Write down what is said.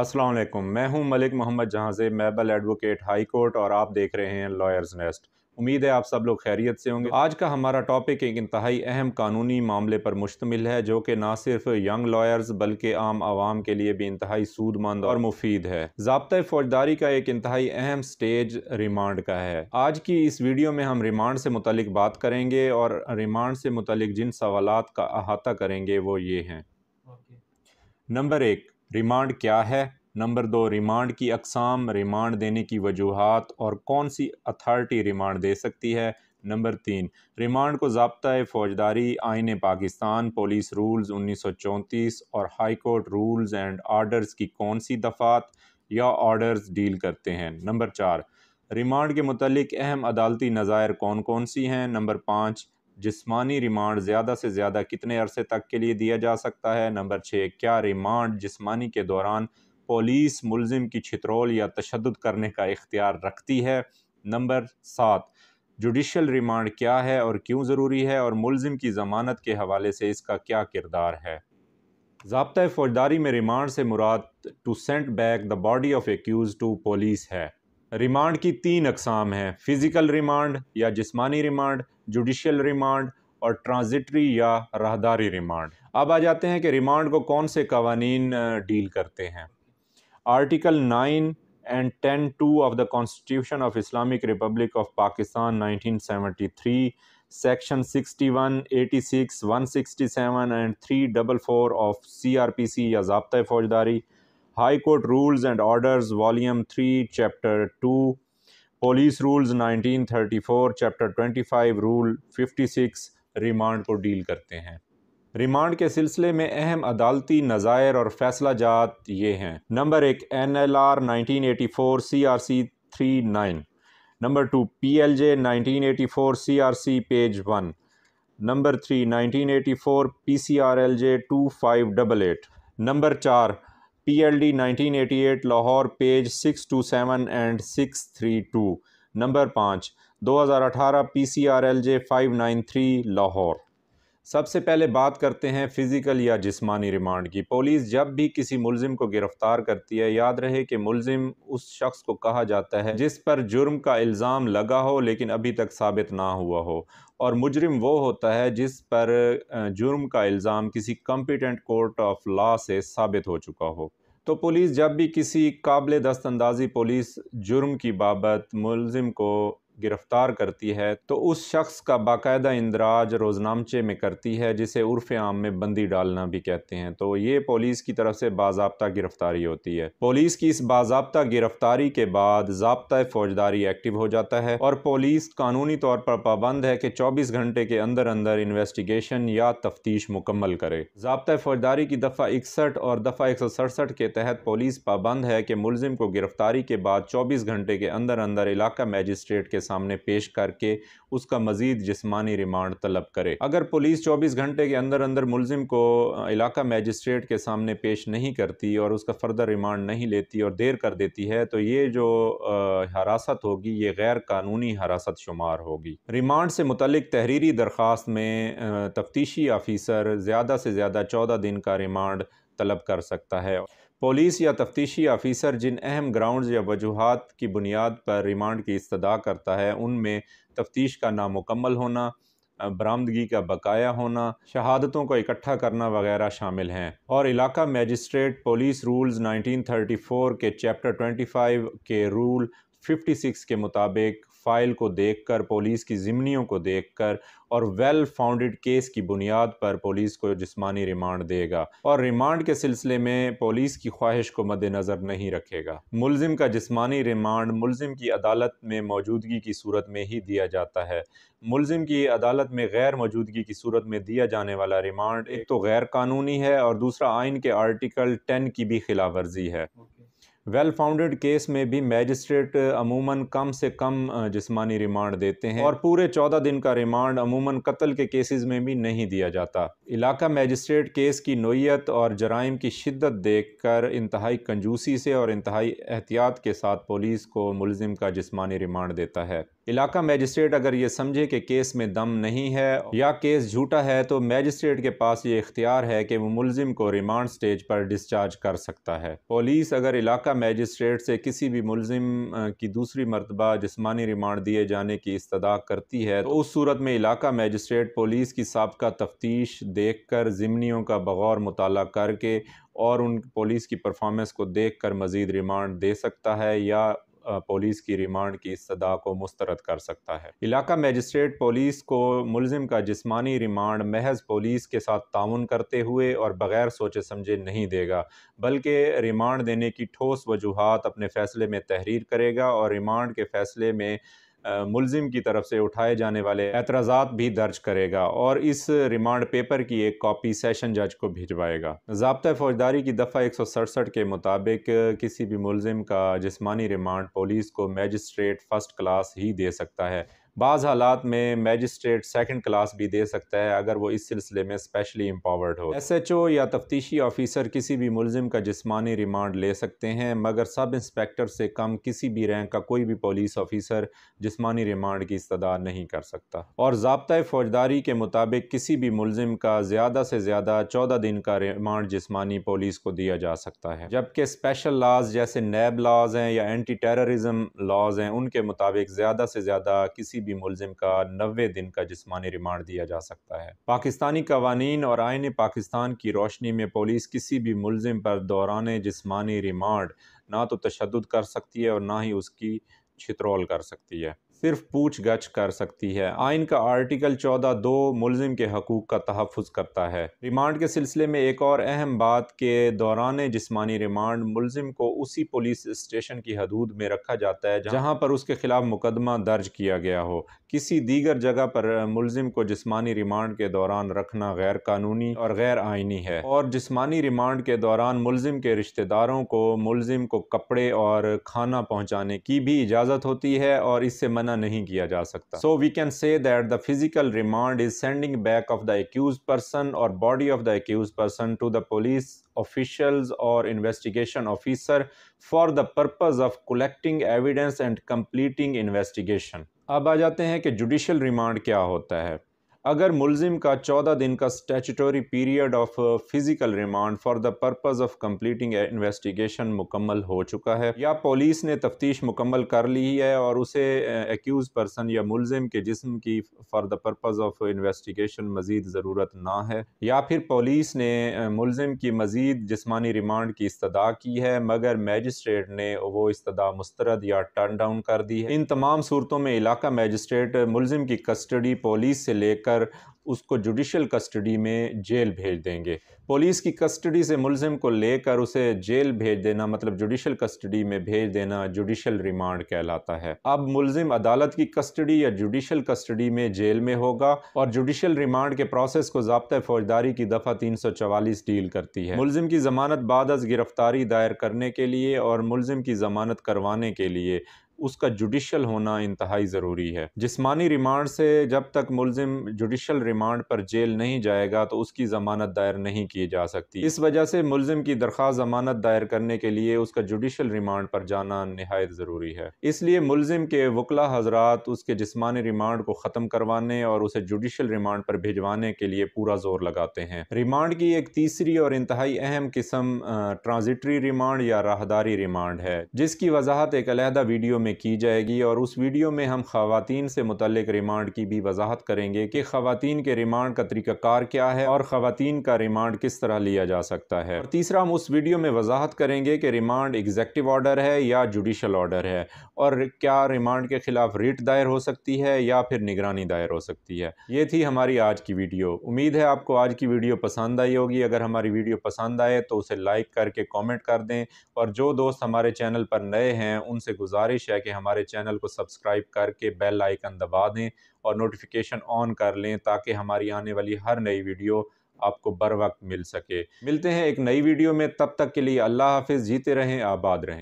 अस्सलाम वालेकुम मैं हूं मलिक मोहम्मद जहां से मैबल एडवोकेट हाई कोर्ट और आप देख रहे हैं लॉयर्स नेस्ट उम्मीद है आप सब लोग खैरियत से होंगे आज का हमारा टॉपिक एक इंतहाई अहम कानूनी मामले पर मुश्तमिल है जो कि ना सिर्फ यंग लॉयर्स बल्कि आम आवाम के लिए भी इंतहाई सूदमंद और मुफीद है जबता फौजदारी का एक इंतहाई अहम स्टेज रिमांड का है आज की इस वीडियो में हम रिमांड से मुतलिक बात करेंगे और रिमांड से मुतलिक जिन सवाल का अहाता करेंगे वो ये हैं नंबर एक रिमांड क्या है नंबर दो रिमांड की अकसाम रिमांड देने की वजूहत और कौन सी अथॉरिटी रिमांड दे सकती है नंबर तीन रिमांड को जबता फौजदारी आइन पाकिस्तान पुलिस रूल्स उन्नीस सौ चौंतीस और high court rules and orders की कौन सी दफ़ात या आर्डर्स डील करते हैं नंबर चार रिमांड के मतलब अहम अदालती नज़ायर कौन कौन सी हैं नंबर पाँच जिस्मानी रिमांड ज़्यादा से ज़्यादा कितने अरसे तक के लिए दिया जा सकता है नंबर छः क्या रिमांड जिस्मानी के दौरान पुलिस मुलजिम की छितरौल या तशद करने का इख्तियार रखती है नंबर सात जुडिशल रिमांड क्या है और क्यों ज़रूरी है और मुलजिम की ज़मानत के हवाले से इसका क्या किरदार है जबता फौजदारी में रिमांड से मुराद to sent back the body of accused to police है रिमांड की तीन अकसाम हैं फ़िज़िकल रिमांड या जिस्मानी रिमांड जुडिशियल रिमांड और ट्रांजिटरी या राहदारी रिमांड अब आ जाते हैं कि रिमांड को कौन से कवानीन डील करते हैं article nine and ten two of the constitution of Islamic republic of Pakistan 1973 section sixty one eighty six one sixty seven and three double four of C R P C या जबता फौजदारी high court rules and orders volume three chapter two police rules 1934 chapter 25 rule 56 remand को deal करते हैं remand के सिलसिले में अहम अदालती नज़ायर और फैसला जात ये हैं नंबर एक N L R nineteen eighty four C R C three nine number two P L J nineteen eighty four C R C page one number three nineteen eighty four P C R L J two five double eight number चार P L D nineteen eighty eight Lahore page six two seven and six three two number पाँच दो हज़ार अठारह P C R L J five nine three Lahore सबसे पहले बात करते हैं फ़िज़िकल या जिस्मानी रिमांड की पुलिस जब भी किसी मुलजिम को गिरफ़्तार करती है याद रहे कि मुलजिम उस शख्स को कहा जाता है जिस पर जुर्म का इल्ज़ाम लगा हो लेकिन अभी तक साबित ना हुआ हो और मुजरिम वो होता है जिस पर जुर्म का इल्ज़ाम किसी कम्पिटेंट कोर्ट ऑफ लॉ से साबित हो चुका हो तो पुलिस जब भी किसी काबिल दस्तानंदाजी पुलिस जुर्म की बाबत मुलजिम को गिरफ़्तार करती है तो उस शख्स का बाकायदा इंदराज रोज़नामचे में करती है जिसे उर्फ आम में बंदी डालना भी कहते हैं तो ये पुलिस की तरफ से बाबा गिरफ़्तारी होती है पुलिस की इस बाबा गिरफ़्तारी के बाद जबता फौजदारी एक्टिव हो जाता है और पुलिस कानूनी तौर पर पाबंद है कि चौबीस घंटे के अंदर अंदर इन्वेस्टिगेशन या तफ्तीश मुकम्मल करे जबता फौजदारी की दफ़ा इकसठ और दफ़ा एक सौ सड़सठ के तहत पुलिस पाबंद है कि मुलजिम को गिरफ़्तारी के बाद चौबीस घंटे के अंदर अंदर इलाका मैजिस्ट्रेट के सामने पेश करके उसका मजीद जिसमानी रिमांड तलब करे अगर पुलिस चौबीस घंटे के अंदर अंदर मुलजिम को इलाका मजिस्ट्रेट के सामने पेश नहीं करती और उसका फर्दर रिमांड नहीं लेती और देर कर देती है तो ये जो हरासत होगी ये गैर कानूनी हरासत शुमार होगी रिमांड से मुतलिक तहरीरी दरख्वास्त में तफ्तीशी आफिसर ज़्यादा से ज़्यादा चौदह दिन का रिमांड तलब कर सकता है पुलिस या तफ्तीशी आफिसर जिन अहम ग्राउंड या वजूहत की बुनियाद पर रिमांड की इस्तः करता है उनमें तफ्तीश का नामुकम्मल होना बरामदगी का बकाया होना शहादतों को इकट्ठा करना वगैरह शामिल हैं और इलाका मैजिस्ट्रेट पुलिस रूल्स 1934 के चैप्टर 25 के रूल 56 के मुताबिक फाइल को देखकर पुलिस की ज़िमनियों को देखकर और वेल फाउंडेड केस की बुनियाद पर पुलिस को जिस्मानी रिमांड देगा और रिमांड के सिलसिले में पुलिस की ख्वाहिश को मद्देनज़र नहीं रखेगा मुलजिम का जिस्मानी रिमांड मुलजिम की अदालत में मौजूदगी की सूरत में ही दिया जाता है मुलजिम की अदालत में गैर मौजूदगी की सूरत में दिया जाने वाला रिमांड एक तो गैर कानूनी है और दूसरा आइन के आर्टिकल टेन की भी खिलाफ वर्जी है वेल फाउंडेड केस में भी मैजिस्ट्रेट uh, अमूमन कम से कम uh, जिस्मानी रिमांड देते हैं और पूरे चौदह दिन का रिमांड अमूमन कत्ल के केसेस में भी नहीं दिया जाता इलाका मैजिस्ट्रेट केस की नोयत और जराइम की शिद्दत देख कर इंतहाई कंजूसी से और इंतहाई एहतियात के साथ पुलिस को मुलजिम का जिस्मानी रिमांड देता है इलाका मैजिस्ट्रेट अगर ये समझे कि केस में दम नहीं है या केस झूठा है तो मैजिस्ट्रेट के पास ये इख्तियार है कि वो मुलजिम को रिमांड स्टेज पर डिस्चार्ज कर सकता है पुलिस अगर इलाका मैजिस्ट्रेट से किसी भी मुलजिम की दूसरी मरतबा जिसमानी रिमांड दिए जाने की इस्तदा करती है तो उस सूरत में इलाका मैजिस्ट्रेट पुलिस की सबका तफ्तीश देख कर ज़िमनीों का बगौर मुताल करके और उन पुलिस की परफॉर्मेंस को देख कर मज़ीद रिमांड दे सकता है या पुलिस की रिमांड की सदा को मुस्तरद कर सकता है इलाका मजिस्ट्रेट पुलिस को मुलजिम का जिसमानी रिमांड महज पुलिस के साथ ताउन करते हुए और बगैर सोचे समझे नहीं देगा बल्कि रिमांड देने की ठोस वजूहत अपने फैसले में तहरीर करेगा और रिमांड के फैसले में मुलिम की तरफ से उठाए जाने वाले एतराज़ात भी दर्ज करेगा और इस रिमांड पेपर की एक कापी सेशन जज को भिजवाएगा जबता फौजदारी की दफ़ा एक सौ सड़सठ के मुताबिक किसी भी मुलिम का जिसमानी रिमांड पुलिस को मैजिस्ट्रेट फर्स्ट क्लास ही दे सकता है बाज़ हालात में मैजिस्ट्रेट सेकंड क्लास भी दे सकता है अगर वो इस सिलसिले में स्पेशली एम्पावर्ड हो एस एच ओ या तफ्तीशी ऑफिसर किसी भी मुलम का जिसमानी रिमांड ले सकते हैं मगर सब इंस्पेक्टर से कम किसी भी रैंक का कोई भी पुलिस ऑफिसर जिसमानी रिमांड की इस्तार नहीं कर सकता और जबता फौजदारी के मुताबिक किसी भी मुलम का ज़्यादा से ज़्यादा चौदह दिन का रिमांड जिसमानी पुलिस को दिया जा सकता है जबकि स्पेशल लाज जैसे नैब लॉज हैं या एंटी टेररिज्म लॉज हैं उनके मुताबिक ज़्यादा से ज़्यादा किसी भी मुलजिम का नबे दिन का जिसमानी रिमांड दिया जा सकता है पाकिस्तानी कवानीन और आयन पाकिस्तान की रोशनी में पुलिस किसी भी मुलजिम पर दौरान जिसमानी रिमांड ना तो तशद कर सकती है और ना ही उसकी छित्रोल कर सकती है सिर्फ पूछ गछ कर सकती है आइन का आर्टिकल चौदह दो मुलिम के हकूक़ का तहफ़ करता है रिमांड के सिलसिले में एक और अहम बात के दौरान जिसमानी रिमांड मुलिम को उसी पुलिस स्टेशन की हदूद में रखा जाता है जहाँ पर उसके खिलाफ मुकदमा दर्ज किया गया हो किसी दीगर जगह पर मुलिम को जिसमानी रिमांड के दौरान रखना गैर कानूनी और गैर आइनी है और जिसमानी रिमांड के दौरान मुलिम के रिश्तेदारों को मुलिम को कपड़े और खाना पहुँचाने की भी इजाज़त होती है और इससे मना नहीं किया जा सकता so we can say that the physical remand is sending back of the accused person और body of the accused person to the police officials or investigation officer for the purpose of collecting evidence and completing investigation अब आ जाते हैं कि judicial remand क्या होता है अगर मुलजिम का चौदह दिन का statutory period of physical remand for the purpose of completing investigation मुकम्मल हो चुका है या पुलिस ने तफ्तीश मुकम्मल कर ली है और उसे एक्यूज़ uh, पर्सन या मुलजिम के जिसम की for the purpose of investigation मज़ीद ज़रूरत ना है या फिर पुलिस ने uh, मुलजिम की मज़ीद जिसमानी रिमांड की इस्तः की है मगर मैजिस्ट्रेट ने वो इस्तदा मुस्तरद या टर्न डाउन कर दी है इन तमाम सूरतों में इलाका मैजिस्ट्रेट मुलजिम की कस्टडी पुलिस से लेकर कर उसको जुडिशल कस्टडी में जेल भेज देंगे पुलिस की कस्टडी से मुलजिम को लेकर उसे जेल भेज देना मतलब जुडिशल कस्टडी में भेज देना जुडिशल रिमांड कहलाता है अब मुलजिम अदालत की कस्टडी या जुडिशल कस्टडी में जेल में होगा और जुडिशल रिमांड के प्रोसेस को जबता फौजदारी की दफ़ा तीन सौ चवालीस डील करती है मुलजिम की जमानत बाद गिरफ्तारी दायर करने के लिए और मुलजिम की जमानत करवाने के लिए उसका जुडिशल होना इंतहाई ज़रूरी है जिसमानी रिमांड से जब तक मुलजिम जुडिशल रिमांड पर जेल नहीं जाएगा तो उसकी ज़मानत दायर नहीं की जा सकती इस वजह से मुलजिम की दरख्वास्त ज़मानत दायर करने के लिए उसका जुडिशल रिमांड पर जाना नहायत ज़रूरी है इसलिए मुलजिम के वकला हजरात उसके जिसमानी रिमांड को ख़त्म करवाने और उसे जुडिशल रिमांड पर भिजवाने के लिए पूरा जोर लगाते हैं रिमांड की एक तीसरी और इंतहाई अहम किस्म ट्रांजिटरी रिमांड या राहदारी रिमांड है जिसकी वजाहत एक अलहदा वीडियो में की जाएगी और उस वीडियो में हम खातन से मुतलिक रिमांड की भी वजाहत करेंगे कि खातन के रिमांड का तरीक़ाकार क्या है और ख़वान का रिमांड किस तरह लिया जा सकता है और तीसरा हम उस वीडियो में वजाहत करेंगे कि रिमांड एग्जेक्टिव ऑर्डर है या जुडिशल ऑर्डर है और क्या रिमांड के ख़िलाफ़ रिट दायर हो सकती है या फिर निगरानी दायर हो सकती है ये थी हमारी आज की वीडियो उम्मीद है आपको आज की वीडियो पसंद आई होगी अगर हमारी वीडियो पसंद आए तो उसे लाइक करके कॉमेंट कर दें और जो दोस्त हमारे चैनल पर नए हैं उनसे गुजारिश है है कि हमारे चैनल को सब्सक्राइब करके बेल आइकन दबा दें और नोटिफिकेशन ऑन कर लें ताकि हमारी आने वाली हर नई वीडियो आपको बर वक्त मिल सके मिलते हैं एक नई वीडियो में तब तक के लिए अल्लाह हाफिज़ जीते रहें आबाद रहें